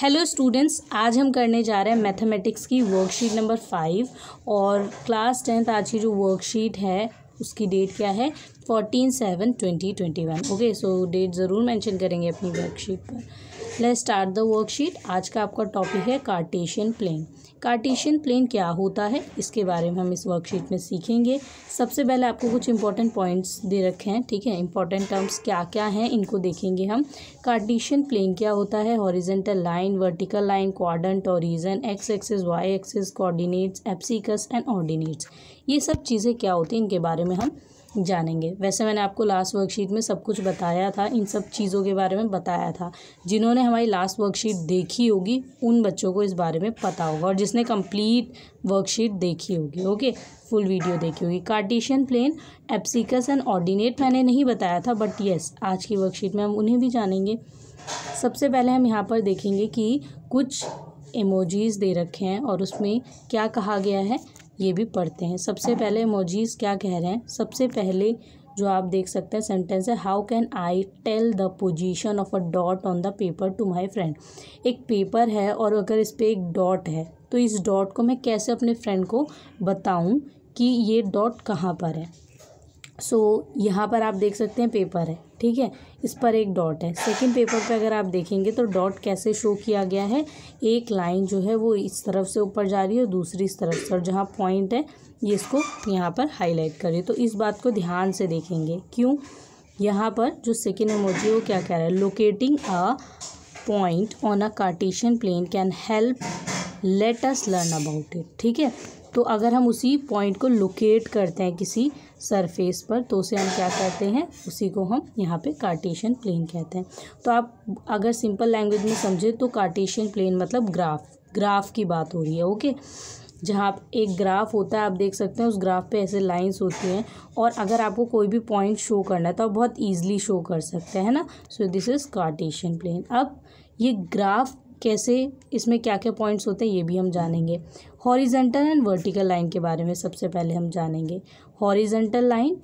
hello students आज हम करने जा रहे हैं मैथमेटिक्स की वर्कशीट नंबर फाइव और क्लास टेंथ आज की जो वर्कशीट है उसकी डेट क्या है fourteen seven twenty twenty one okay so date ज़रूर मेंशन करेंगे अपनी वर्कशीट पर लेट्स स्टार्ट द वर्कशीट आज का आपका टॉपिक है कार्टेशियन प्लेन कार्टेशियन प्लेन क्या होता है इसके बारे में हम इस वर्कशीट में सीखेंगे सबसे पहले आपको कुछ इंपॉर्टेंट पॉइंट्स दे रखे हैं ठीक है इंपॉर्टेंट टर्म्स क्या क्या हैं इनको देखेंगे हम कार्टेशियन प्लेन क्या होता है horizontal line vertical line quadrant और region x axis y axis coordinates abscissa and ordinates ये सब चीज़ें क्या होती हैं इनके बारे में हम जानेंगे वैसे मैंने आपको लास्ट वर्कशीट में सब कुछ बताया था इन सब चीज़ों के बारे में बताया था जिन्होंने हमारी लास्ट वर्कशीट देखी होगी उन बच्चों को इस बारे में पता होगा और जिसने कंप्लीट वर्कशीट देखी होगी ओके फुल वीडियो देखी होगी Cartesian plane abscissa and ordinate मैंने नहीं बताया था बट येस आज की वर्कशीट में हम उन्हें भी जानेंगे सबसे पहले हम यहाँ पर देखेंगे कि कुछ इमोजीज़ दे रखे हैं और उसमें क्या कहा गया है ये भी पढ़ते हैं सबसे पहले मोजीज़ क्या कह रहे हैं सबसे पहले जो आप देख सकते हैं सेंटेंस है how can I tell the position of a dot on the paper to my friend एक पेपर है और अगर इस पर एक डॉट है तो इस डॉट को मैं कैसे अपने फ्रेंड को बताऊं कि ये डॉट कहाँ पर है सो so, यहाँ पर आप देख सकते हैं पेपर है ठीक है इस पर एक डॉट है सेकंड पेपर पे अगर आप देखेंगे तो डॉट कैसे शो किया गया है एक लाइन जो है वो इस तरफ से ऊपर जा रही है और दूसरी इस तरफ से और जहाँ पॉइंट है ये इसको यहाँ पर हाईलाइट करिए तो इस बात को ध्यान से देखेंगे क्यों यहाँ पर जो सेकेंड एमोजी है वो क्या कह रहा है locating a point on a Cartesian plane can help let us learn about it ठीक है तो अगर हम उसी पॉइंट को लोकेट करते हैं किसी सरफेस पर तो उसे हम क्या कहते हैं उसी को हम यहाँ पे कार्टेशियन प्लेन कहते हैं तो आप अगर सिंपल लैंग्वेज में समझें तो कार्टेशियन प्लेन मतलब ग्राफ ग्राफ की बात हो रही है ओके जहाँ एक ग्राफ होता है आप देख सकते हैं उस ग्राफ पे ऐसे लाइंस होती हैं और अगर आपको कोई भी पॉइंट शो करना है तो आप बहुत ईजिली शो कर सकते हैं ना so this is Cartesian plane अब ये ग्राफ कैसे इसमें क्या क्या पॉइंट्स होते हैं ये भी हम जानेंगे हॉरिजेंटल एंड वर्टिकल लाइन के बारे में सबसे पहले हम जानेंगे हॉरिजेंटल लाइन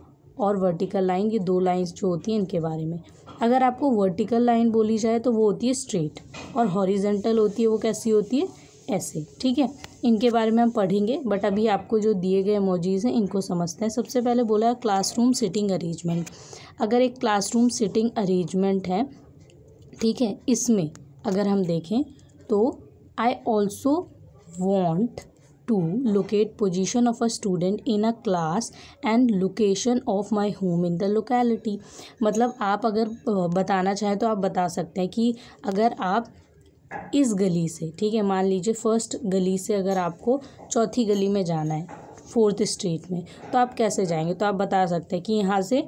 और वर्टिकल लाइन ये दो लाइंस जो होती हैं इनके बारे में अगर आपको वर्टिकल लाइन बोली जाए तो वो होती है स्ट्रेट और हॉरिजेंटल होती है वो कैसी होती है ऐसे ठीक है इनके बारे में हम पढ़ेंगे बट अभी आपको जो दिए गए मोजीज हैं इनको समझते हैं सबसे पहले बोला है क्लासरूम सिटिंग अरेंजमेंट अगर एक क्लासरूम सिटिंग अरेंजमेंट है ठीक है इसमें अगर हम देखें तो I also want to locate position of a student in a class and location of my home in the locality मतलब आप अगर बताना चाहें तो आप बता सकते हैं कि अगर आप इस गली से ठीक है मान लीजिए फर्स्ट गली से अगर आपको चौथी गली में जाना है फोर्थ स्ट्रीट में तो आप कैसे जाएंगे तो आप बता सकते हैं कि यहाँ से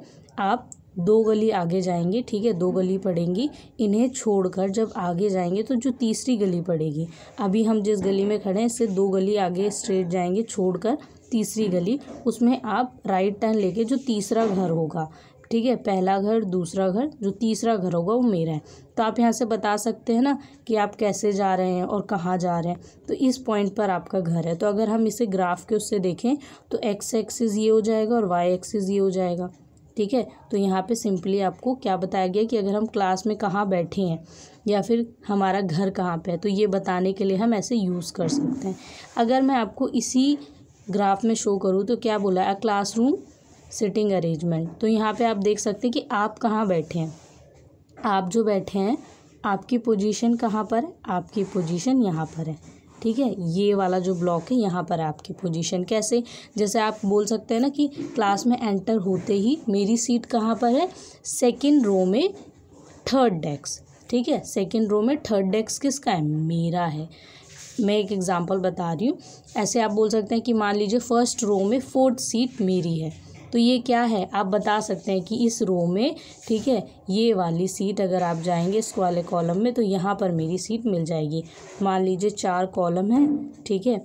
आप दो गली आगे जाएंगे ठीक है दो गली पड़ेंगी इन्हें छोड़कर जब आगे जाएंगे तो जो तीसरी गली पड़ेगी अभी हम जिस गली में खड़े हैं इससे दो गली आगे स्ट्रेट जाएंगे छोड़कर तीसरी गली उसमें आप राइट टर्न लेके जो तीसरा घर होगा ठीक है पहला घर दूसरा घर जो तीसरा घर होगा वो मेरा है तो आप यहाँ से बता सकते हैं ना कि आप कैसे जा रहे हैं और कहाँ जा रहे हैं तो इस पॉइंट पर आपका घर है तो अगर हम इसे ग्राफ के उससे देखें तो एक्स एक्सिस ये हो जाएगा और वाई एक्सिस ये हो जाएगा ठीक है तो यहाँ पे सिंपली आपको क्या बताया गया कि अगर हम क्लास में कहाँ बैठे हैं या फिर हमारा घर कहाँ पे है तो ये बताने के लिए हम ऐसे यूज़ कर सकते हैं अगर मैं आपको इसी ग्राफ में शो करूँ तो क्या बोला है रूम सिटिंग अरेंजमेंट तो यहाँ पर आप देख सकते हैं कि आप कहाँ बैठे हैं आप जो बैठे हैं आपकी पोजीशन कहाँ पर है आपकी पोजीशन यहाँ पर है ठीक है ये वाला जो ब्लॉक है यहाँ पर आपकी पोजीशन कैसे जैसे आप बोल सकते हैं ना कि क्लास में एंटर होते ही मेरी सीट कहाँ पर है सेकेंड रो में थर्ड डेस्क ठीक है सेकेंड रो में थर्ड डेस्क किसका है मेरा है मैं एक एग्ज़ाम्पल बता रही हूँ ऐसे आप बोल सकते हैं कि मान लीजिए फर्स्ट रो में फोर्थ सीट मेरी है तो ये क्या है आप बता सकते हैं कि इस रो में ठीक है ये वाली सीट अगर आप जाएंगे इस वाले कॉलम में तो यहाँ पर मेरी सीट मिल जाएगी मान लीजिए चार कॉलम है ठीक है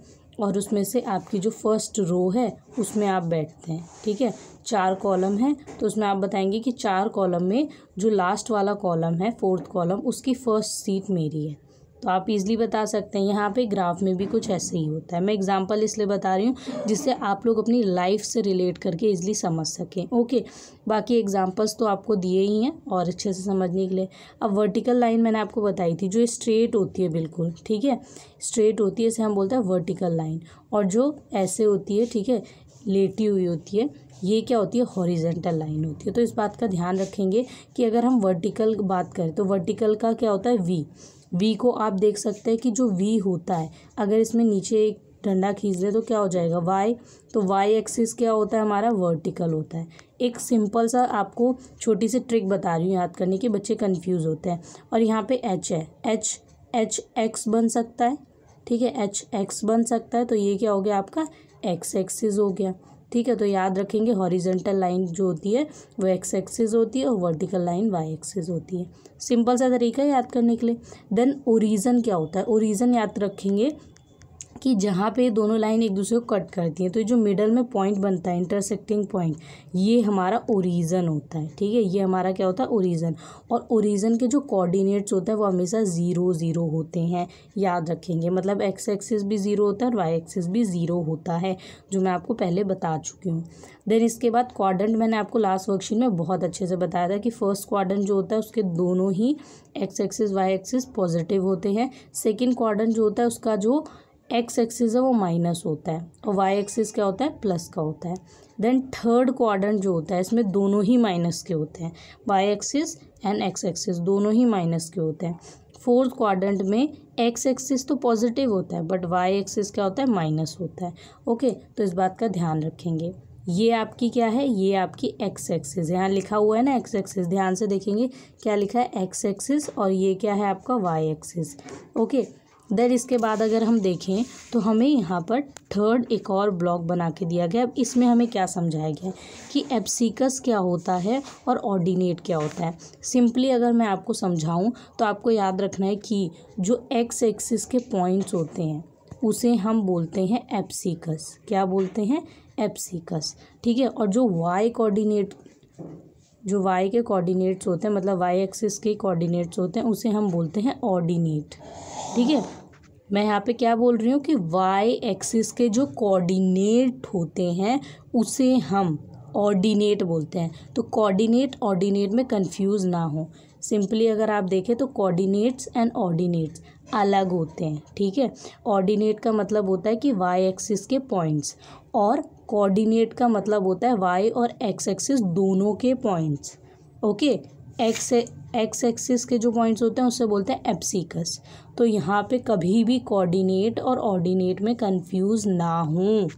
और उसमें से आपकी जो फर्स्ट रो है उसमें आप बैठते हैं ठीक है चार कॉलम है तो उसमें आप बताएंगे कि चार कॉलम में जो लास्ट वाला कॉलम है फोर्थ कॉलम उसकी फ़र्स्ट सीट मेरी है तो आप इजीली बता सकते हैं यहाँ पे ग्राफ में भी कुछ ऐसे ही होता है मैं एग्जांपल इसलिए बता रही हूँ जिससे आप लोग अपनी लाइफ से रिलेट करके इजीली समझ सकें ओके बाकी एग्जांपल्स तो आपको दिए ही हैं और अच्छे से समझने के लिए अब वर्टिकल लाइन मैंने आपको बताई थी जो स्ट्रेट होती है बिल्कुल ठीक है स्ट्रेट होती है इसे हम बोलते हैं वर्टिकल लाइन और जो ऐसे होती है ठीक है लेटी हुई होती है ये क्या होती है हॉरिजेंटल लाइन होती है तो इस बात का ध्यान रखेंगे कि अगर हम वर्टिकल बात करें तो वर्टिकल का क्या होता है वी वी को आप देख सकते हैं कि जो वी होता है अगर इसमें नीचे एक डंडा खींच दे तो क्या हो जाएगा वाई तो वाई एक्सिस क्या होता है हमारा वर्टिकल होता है एक सिंपल सा आपको छोटी सी ट्रिक बता रही हूँ याद करने के बच्चे कन्फ्यूज़ होते हैं और यहाँ पे एच है एच एच एक्स बन सकता है ठीक है एच एक्स बन सकता है तो ये क्या हो गया आपका एक्स एक्सिस हो गया ठीक है तो याद रखेंगे हॉरिजेंटल लाइन जो होती है वो एक्स एक्सिस होती है और वर्टिकल लाइन वाई एक्सिस होती है सिंपल सा तरीका है याद करने के लिए देन ओरिजन क्या होता है ओरिजन याद रखेंगे कि जहाँ पे दोनों लाइन एक दूसरे को कट करती हैं तो जो मिडल में पॉइंट बनता है इंटरसेक्टिंग पॉइंट ये हमारा ओरिजन होता है ठीक है ये हमारा क्या होता है ओरिजन और ओरिजन के जो कोऑर्डिनेट्स होते हैं वो हमेशा ज़ीरो ज़ीरो होते हैं याद रखेंगे मतलब एक्स एक्सिस भी ज़ीरो होता है और वाई एक्सिस भी ज़ीरो होता है जो मैं आपको पहले बता चुकी हूँ देन इसके बाद क्वाड्रेंट मैंने आपको लास्ट वर्कशीट में बहुत अच्छे से बताया था कि फर्स्ट क्वाड्रेंट जो होता है उसके दोनों ही x axis y axis positive होते हैं सेकेंड क्वाड्रेंट जो होता है उसका जो एक्स एक्सिस है वो माइनस होता है और वाई एक्सिस क्या होता है प्लस का होता है देन थर्ड क्वाड्रेंट जो होता है इसमें दोनों ही माइनस के होते हैं Y axis and x axis दोनों ही माइनस के होते हैं फोर्थ क्वाड्रेंट में एक्स एक्सिस तो पॉजिटिव होता है बट वाई एक्सिस क्या होता है माइनस होता है ओके तो इस बात का ध्यान रखेंगे ये आपकी क्या है ये आपकी एक्स एक्सिस यहाँ लिखा हुआ है ना एक्स एक्सिस ध्यान से देखेंगे क्या लिखा है एक्स एक्सिस और ये क्या है आपका वाई एक्सिस ओके देन इसके बाद अगर हम देखें तो हमें यहाँ पर थर्ड एक और ब्लॉक बना के दिया गया अब इसमें हमें क्या समझाया गया है कि एप्सिकस क्या होता है और ऑर्डिनेट क्या होता है सिंपली अगर मैं आपको समझाऊँ तो आपको याद रखना है कि जो एक्स एक्सिस के पॉइंट्स होते हैं उसे हम बोलते हैं एप्सिकस क्या बोलते हैं एप्सिकस ठीक है और जो वाई कोऑर्डिनेट जो वाई के कोऑर्डिनेट्स होते हैं मतलब वाई एक्सिस के कोऑर्डिनेट्स होते हैं उसे हम बोलते हैं ऑर्डिनेट ठीक है मैं यहाँ पे क्या बोल रही हूँ कि वाई एक्सिस के जो कोऑर्डिनेट होते हैं उसे हम ऑर्डिनेट बोलते हैं तो कोऑर्डिनेट ऑर्डिनेट में कंफ्यूज ना हो सिंपली अगर आप देखें तो कोऑर्डिनेट्स एंड ऑर्डिनेट्स अलग होते हैं ठीक है ऑर्डिनेट का मतलब होता है कि वाई एक्सिस के पॉइंट्स और कोऑर्डिनेट का मतलब होता है वाई और एक्स एक्सिस दोनों के points okay x x axis के जो पॉइंट्स होते हैं उससे बोलते हैं एप्सिकस तो यहाँ पे कभी भी कोऑर्डिनेट और ऑर्डिनेट में कंफ्यूज ना हों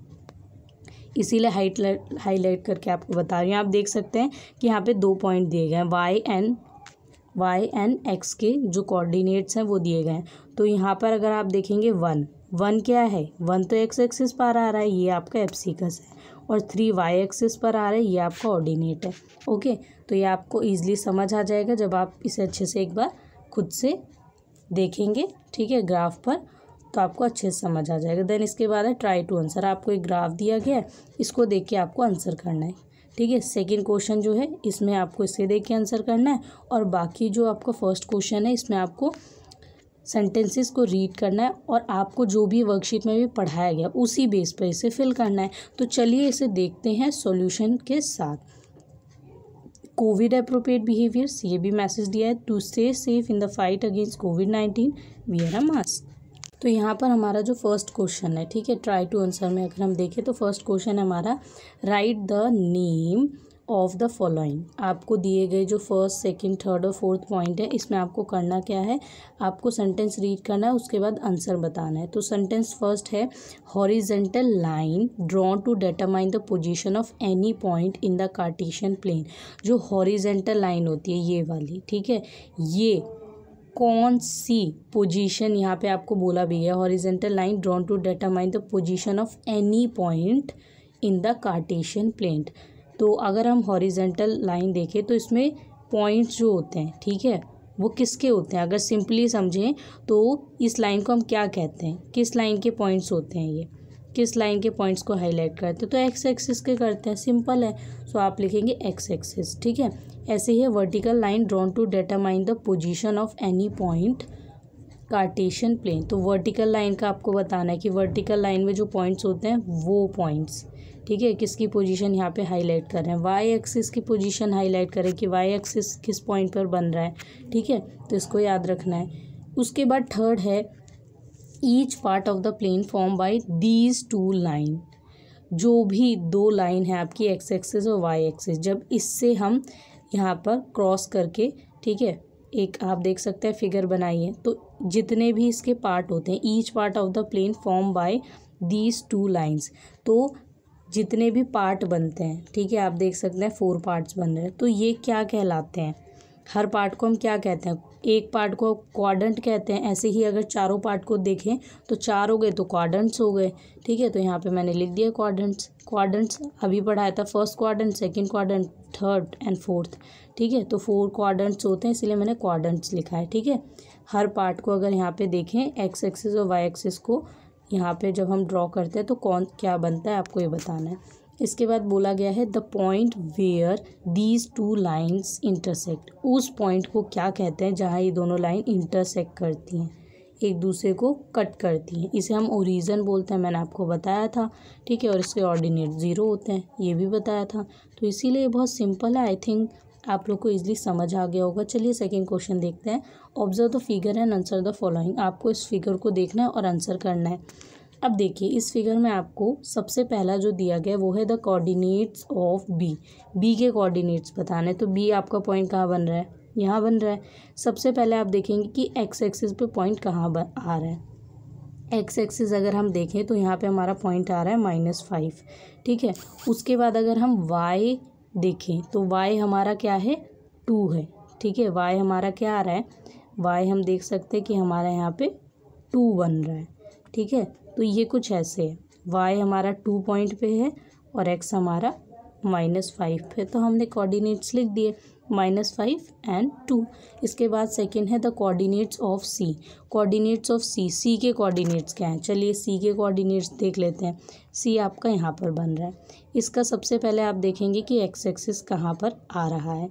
इसीलिए हाइट हाईलाइट करके आपको बता रही हूँ आप देख सकते हैं कि यहाँ पे दो पॉइंट दिए गए हैं y and y and x के जो कोऑर्डिनेट्स हैं वो दिए गए हैं तो यहाँ पर अगर आप देखेंगे वन वन क्या है वन तो एक्स एक्सिस पर आ रहा है ये आपका एप्सिकस है और थ्री वाई एक्सिस पर आ रहा है ये आपका ऑर्डिनेट है ओके तो ये आपको ईजिली समझ आ जाएगा जब आप इसे अच्छे से एक बार खुद से देखेंगे ठीक है ग्राफ पर तो आपको अच्छे से समझ आ जाएगा देन इसके बाद है ट्राई टू आंसर आपको एक ग्राफ दिया गया है इसको देख के आपको आंसर करना है ठीक है सेकेंड क्वेश्चन जो है इसमें आपको इसे देख के आंसर करना है और बाकी जो आपका फर्स्ट क्वेश्चन है इसमें आपको सेंटेंसेस को रीड करना है और आपको जो भी वर्कशीट में भी पढ़ाया गया उसी बेस पर इसे फिल करना है तो चलिए इसे देखते हैं सॉल्यूशन के साथ कोविड अप्रोप्रिएट बिहेवियर्स ये भी मैसेज दिया है to stay safe in the fight against COVID nineteen wear a mask तो यहाँ पर हमारा जो फर्स्ट क्वेश्चन है ठीक है ट्राई टू आंसर में अगर हम देखें तो फर्स्ट क्वेश्चन हमारा write the name of the following आपको दिए गए जो फर्स्ट सेकंड थर्ड और फोर्थ पॉइंट है इसमें आपको करना क्या है आपको सेंटेंस रीड करना है उसके बाद आंसर बताना है तो सेंटेंस फर्स्ट है horizontal line drawn to determine the position of any point in the Cartesian plane जो हॉरिजेंटल लाइन होती है ये वाली ठीक है ये कौन सी पोजीशन यहाँ पे आपको बोला भी है horizontal line drawn to determine the position of any point in the Cartesian plane तो अगर हम हॉरिजेंटल लाइन देखें तो इसमें पॉइंट्स जो होते हैं ठीक है वो किसके होते हैं अगर सिंपली समझें तो इस लाइन को हम क्या कहते हैं किस लाइन के पॉइंट्स होते हैं ये किस लाइन के पॉइंट्स को हाईलाइट करते हैं तो एक्स एक्सिस के करते हैं सिंपल है सो आप लिखेंगे एक्स एक्सिस ठीक है ऐसे ही है vertical line drawn to determine the position of any point Cartesian plane तो वर्टिकल लाइन का आपको बताना है कि वर्टिकल लाइन में जो पॉइंट्स होते हैं वो पॉइंट्स ठीक है किसकी पोजीशन यहाँ पे हाईलाइट कर रहे हैं वाई एक्सिस की पोजीशन हाईलाइट करें कि वाई एक्सिस किस पॉइंट पर बन रहा है ठीक है तो इसको याद रखना है उसके बाद थर्ड है each part of the plane form by these two line जो भी दो लाइन है आपकी एक्स एक्सिस और वाई एक्सिस जब इससे हम यहाँ पर क्रॉस करके ठीक है एक आप देख सकते हैं फिगर बनाई है तो जितने भी इसके पार्ट होते हैं each part of the plane form by these two lines तो जितने भी पार्ट बनते हैं ठीक है आप देख सकते हैं फोर पार्ट्स बन रहे हैं तो ये क्या कहलाते हैं हर पार्ट को हम क्या कहते हैं एक पार्ट को क्वाड्रेंट कहते हैं ऐसे ही अगर चारों पार्ट को देखें तो चार हो गए तो क्वाड्रेंट्स हो गए ठीक है तो यहाँ पे मैंने लिख दिया क्वाड्रेंट्स क्वाड्रेंट्स अभी पढ़ाया था first quadrant second quadrant third and fourth ठीक है तो फोर क्वाड्रेंट्स होते हैं इसलिए मैंने क्वाड्रेंट्स लिखा है ठीक है हर पार्ट को अगर यहाँ पर देखें एक्स एक्सिस और वाई एक्सिस को यहाँ पे जब हम ड्रॉ करते हैं तो कौन क्या बनता है आपको ये बताना है इसके बाद बोला गया है the point where these two lines intersect उस पॉइंट को क्या कहते हैं जहाँ ये दोनों लाइन इंटरसेक्ट करती हैं एक दूसरे को कट करती हैं इसे हम ओरिजन बोलते हैं मैंने आपको बताया था ठीक है और इसके ऑर्डिनेट ज़ीरो होते हैं ये भी बताया था तो इसीलिए बहुत सिंपल है आई थिंक आप लोग को इजीली समझ आ गया होगा चलिए सेकेंड क्वेश्चन देखते हैं observe the figure and answer the following आपको इस फिगर को देखना है और आंसर करना है अब देखिए इस फिगर में आपको सबसे पहला जो दिया गया वो है the coordinates of B B के कोऑर्डिनेट्स बताने तो बी आपका पॉइंट कहाँ बन रहा है यहाँ बन रहा है सबसे पहले आप देखेंगे कि एक्स एक्सिस पे पॉइंट कहाँ आ रहा है एक्स एक्सिस अगर हम देखें तो यहाँ पे हमारा पॉइंट आ रहा है माइनस फाइव ठीक है उसके बाद अगर हम वाई देखें तो y हमारा क्या है टू है ठीक है y हमारा क्या आ रहा है y हम देख सकते हैं कि हमारा यहाँ पे टू बन रहा है ठीक है तो ये कुछ ऐसे है y हमारा टू पॉइंट पे है और x हमारा माइनस फाइव पे तो हमने कोऑर्डिनेट्स लिख दिए माइनस फाइव एंड टू इसके बाद सेकेंड है the coordinates of C coordinates of C C के कोऑर्डिनेट्स क्या हैं चलिए सी के कोऑर्डिनेट्स देख लेते हैं सी आपका यहाँ पर बन रहा है इसका सबसे पहले आप देखेंगे कि एक्स एक्सिस कहाँ पर आ रहा है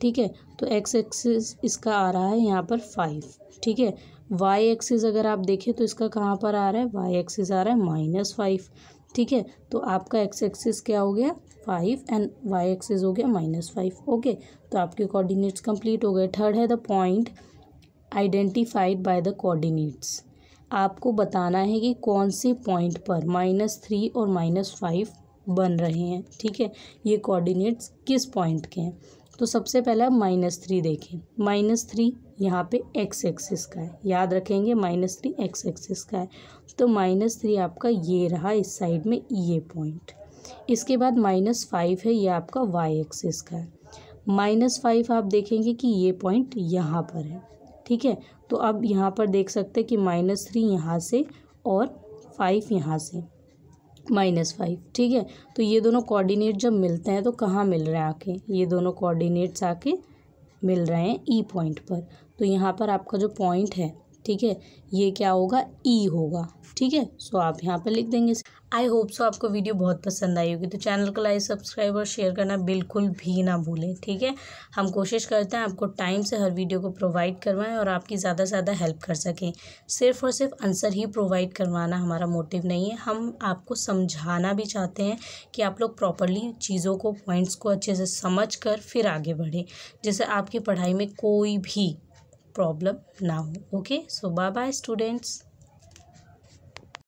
ठीक है तो एक्स एक्सिस इसका आ रहा है यहाँ पर फाइव ठीक है वाई एक्सिस अगर आप देखें तो इसका कहाँ पर आ रहा है वाई एक्सिस आ रहा है माइनस फाइव ठीक है तो आपका एक्स एक्सिस क्या हो गया फाइव एंड वाई एक्सिस हो गया माइनस फाइव ओके तो आपके कोऑर्डिनेट्स कंप्लीट हो गए थर्ड है the point identified by the coordinates आपको बताना है कि कौन से पॉइंट पर माइनस थ्री और माइनस फाइव बन रहे हैं ठीक है ये कोऑर्डिनेट्स किस पॉइंट के हैं तो सबसे पहले आप माइनस थ्री देखें माइनस थ्री यहाँ पे एक्स एक्सिस का है याद रखेंगे माइनस थ्री एक्स एक्सिस का है तो माइनस थ्री आपका ये रहा इस साइड में ये पॉइंट इसके बाद माइनस फाइव है ये आपका वाई एक्सिस का है माइनस फाइव आप देखेंगे कि ये पॉइंट यहाँ पर है ठीक है तो अब यहाँ पर देख सकते हैं कि माइनस थ्री यहाँ से और फाइव यहाँ से माइनस फाइव ठीक है तो ये दोनों कोऑर्डिनेट जब मिलते हैं तो कहाँ मिल रहे हैं आके ये दोनों कोऑर्डिनेट्स आके मिल रहे हैं ई e पॉइंट पर तो यहाँ पर आपका जो पॉइंट है ठीक है ये क्या होगा ई e होगा ठीक है सो आप यहाँ पर लिख देंगे आई होप सो आपको वीडियो बहुत पसंद आई होगी तो चैनल को लाइक सब्सक्राइब और शेयर करना बिल्कुल भी ना भूलें ठीक है हम कोशिश करते हैं आपको टाइम से हर वीडियो को प्रोवाइड करवाएं और आपकी ज़्यादा से ज़्यादा हेल्प कर सकें सिर्फ और सिर्फ आंसर ही प्रोवाइड करवाना हमारा मोटिव नहीं है हम आपको समझाना भी चाहते हैं कि आप लोग प्रॉपरली चीज़ों को पॉइंट्स को अच्छे से समझ कर फिर आगे बढ़ें जैसे आपकी पढ़ाई में कोई भी problem now okay so bye bye students